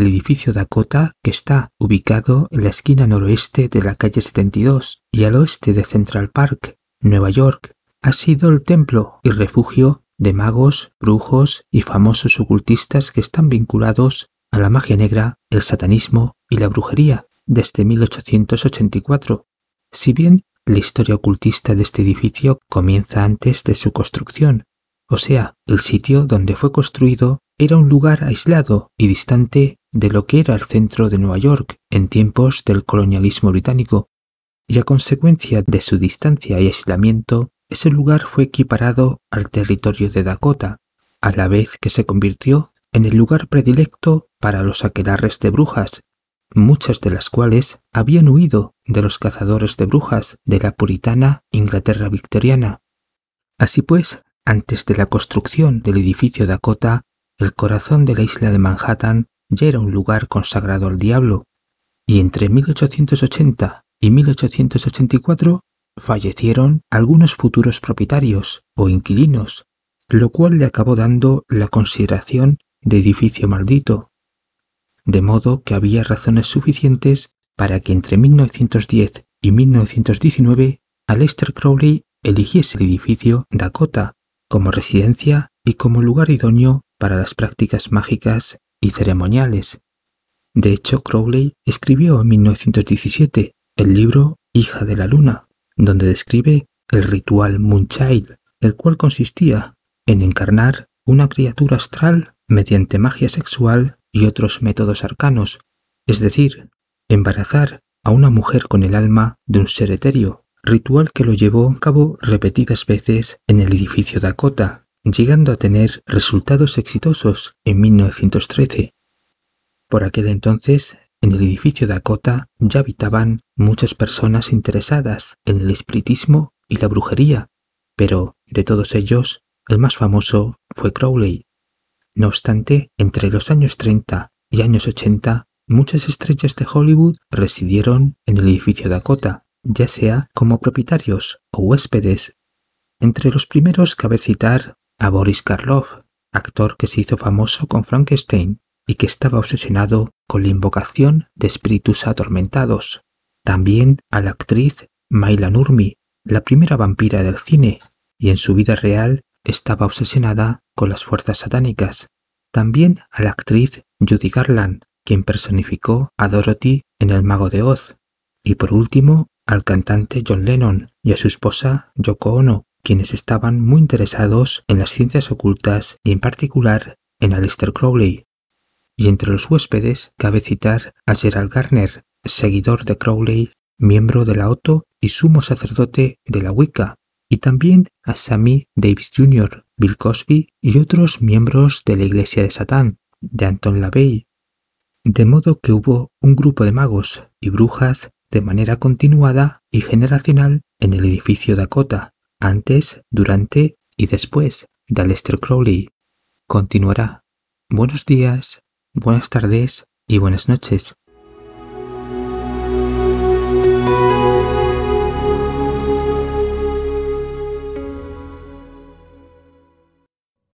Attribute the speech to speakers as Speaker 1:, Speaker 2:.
Speaker 1: el edificio Dakota, que está ubicado en la esquina noroeste de la calle 72 y al oeste de Central Park, Nueva York, ha sido el templo y refugio de magos, brujos y famosos ocultistas que están vinculados a la magia negra, el satanismo y la brujería desde 1884. Si bien la historia ocultista de este edificio comienza antes de su construcción, o sea, el sitio donde fue construido era un lugar aislado y distante de lo que era el centro de Nueva York en tiempos del colonialismo británico, y a consecuencia de su distancia y aislamiento, ese lugar fue equiparado al territorio de Dakota, a la vez que se convirtió en el lugar predilecto para los aquelarres de brujas, muchas de las cuales habían huido de los cazadores de brujas de la puritana Inglaterra victoriana. Así pues, antes de la construcción del edificio Dakota, el corazón de la isla de Manhattan ya era un lugar consagrado al diablo, y entre 1880 y 1884 fallecieron algunos futuros propietarios o inquilinos, lo cual le acabó dando la consideración de edificio maldito. De modo que había razones suficientes para que entre 1910 y 1919 Aleister Crowley eligiese el edificio Dakota como residencia y como lugar idóneo para las prácticas mágicas y ceremoniales. De hecho, Crowley escribió en 1917 el libro Hija de la Luna, donde describe el ritual Moonchild, el cual consistía en encarnar una criatura astral mediante magia sexual y otros métodos arcanos, es decir, embarazar a una mujer con el alma de un ser etéreo, ritual que lo llevó a cabo repetidas veces en el edificio Dakota, llegando a tener resultados exitosos en 1913. Por aquel entonces, en el edificio Dakota ya habitaban muchas personas interesadas en el espiritismo y la brujería, pero de todos ellos, el más famoso fue Crowley. No obstante, entre los años 30 y años 80, muchas estrellas de Hollywood residieron en el edificio Dakota, ya sea como propietarios o huéspedes. Entre los primeros cabe citar a Boris Karloff, actor que se hizo famoso con Frankenstein y que estaba obsesionado con la invocación de espíritus atormentados. También a la actriz Maila Nurmi, la primera vampira del cine, y en su vida real estaba obsesionada con las fuerzas satánicas. También a la actriz Judy Garland, quien personificó a Dorothy en El Mago de Oz. Y por último, al cantante John Lennon y a su esposa Yoko Ono, quienes estaban muy interesados en las ciencias ocultas y en particular en Aleister Crowley. Y entre los huéspedes cabe citar a Gerald Garner, seguidor de Crowley, miembro de la Oto y sumo sacerdote de la Wicca, y también a Sammy Davis Jr., Bill Cosby y otros miembros de la Iglesia de Satán, de Anton LaVey. De modo que hubo un grupo de magos y brujas de manera continuada y generacional en el edificio Dakota, antes, durante y después de Aleister Crowley. Continuará. Buenos días, buenas tardes y buenas noches.